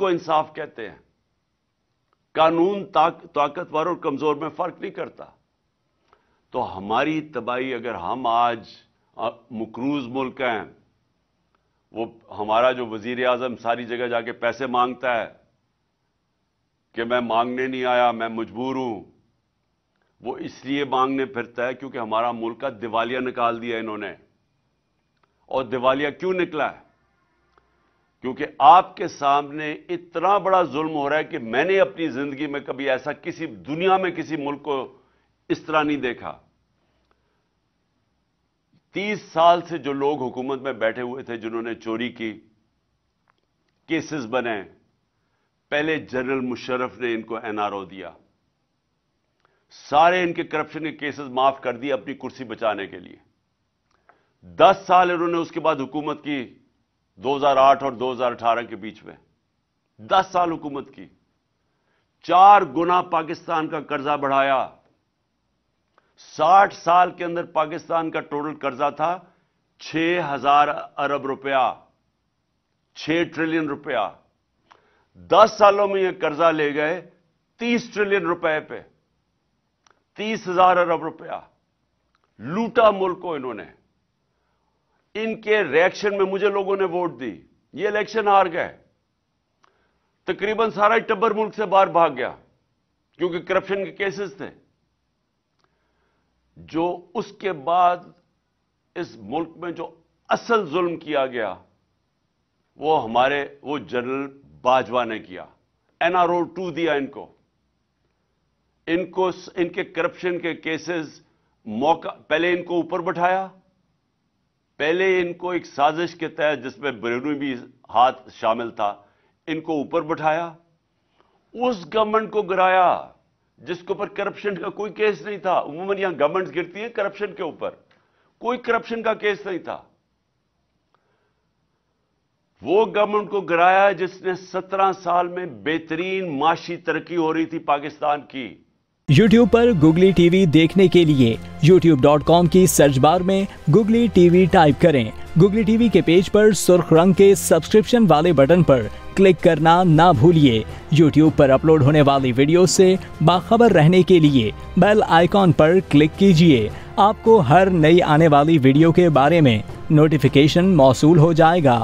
इसको इंसाफ कहते हैं कानून ताक, ताकतवर और कमजोर में फर्क नहीं करता तो हमारी तबाही अगर हम आज मकरूज मुल्क हैं वो हमारा जो वजीर आजम सारी जगह जाके पैसे मांगता है कि मैं मांगने नहीं आया मैं मजबूर हूं वो इसलिए मांगने फिरता है क्योंकि हमारा मुल्क का दिवालिया निकाल दिया इन्होंने और दिवालिया क्यों निकला है क्योंकि आपके सामने इतना बड़ा जुल्म हो रहा है कि मैंने अपनी जिंदगी में कभी ऐसा किसी दुनिया में किसी मुल्क को इस तरह नहीं देखा तीस साल से जो लोग हुकूमत में बैठे हुए थे जिन्होंने चोरी की केसेस बने पहले जनरल मुशर्रफ ने इनको एनआरओ दिया सारे इनके करप्शन के केसेस माफ कर दिए अपनी कुर्सी बचाने के लिए दस साल इन्होंने उसके बाद हुकूमत की 2008 और 2018 के बीच में 10 साल हुकूमत की चार गुना पाकिस्तान का कर्जा बढ़ाया 60 साल के अंदर पाकिस्तान का टोटल कर्जा था 6000 अरब रुपया 6 ट्रिलियन रुपया 10 सालों में यह कर्जा ले गए 30 ट्रिलियन रुपए पे 30000 अरब रुपया लूटा मुल्क को इन्होंने इनके रिएक्शन में मुझे लोगों ने वोट दी ये इलेक्शन हार गए तकरीबन सारा टब्बर मुल्क से बाहर भाग गया क्योंकि करप्शन के केसेस थे जो उसके बाद इस मुल्क में जो असल जुल्म किया गया वो हमारे वो जनरल बाजवा ने किया एनआरओ टू दिया इनको इनको इनके करप्शन के केसेस मौका पहले इनको ऊपर बैठाया पहले इनको एक साजिश के तहत जिसमें बरेनू भी हाथ शामिल था इनको ऊपर बैठाया उस गवर्नमेंट को गिराया जिसके ऊपर करप्शन का कोई केस नहीं था उमूमन यहां गवर्नमेंट गिरती है करप्शन के ऊपर कोई करप्शन का केस नहीं था वो गवर्नमेंट को गिराया जिसने सत्रह साल में बेहतरीन माशी तरक्की हो रही थी पाकिस्तान की यूट्यूब पर गूगली TV देखने के लिए youtube.com की सर्च बार में गूगली TV टाइप करें गूगली TV के पेज पर सुर्ख रंग के सब्सक्रिप्शन वाले बटन पर क्लिक करना ना भूलिए YouTube पर अपलोड होने वाली वीडियो से बाखबर रहने के लिए बेल आइकॉन पर क्लिक कीजिए आपको हर नई आने वाली वीडियो के बारे में नोटिफिकेशन मौसू हो जाएगा